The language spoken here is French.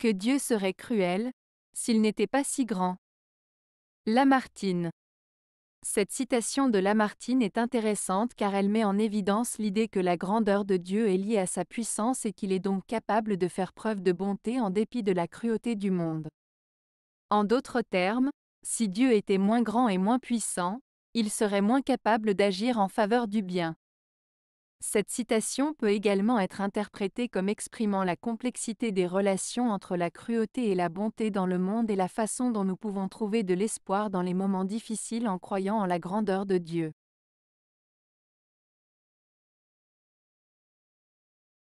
que Dieu serait cruel, s'il n'était pas si grand. Lamartine. Cette citation de Lamartine est intéressante car elle met en évidence l'idée que la grandeur de Dieu est liée à sa puissance et qu'il est donc capable de faire preuve de bonté en dépit de la cruauté du monde. En d'autres termes, si Dieu était moins grand et moins puissant, il serait moins capable d'agir en faveur du bien. Cette citation peut également être interprétée comme exprimant la complexité des relations entre la cruauté et la bonté dans le monde et la façon dont nous pouvons trouver de l'espoir dans les moments difficiles en croyant en la grandeur de Dieu.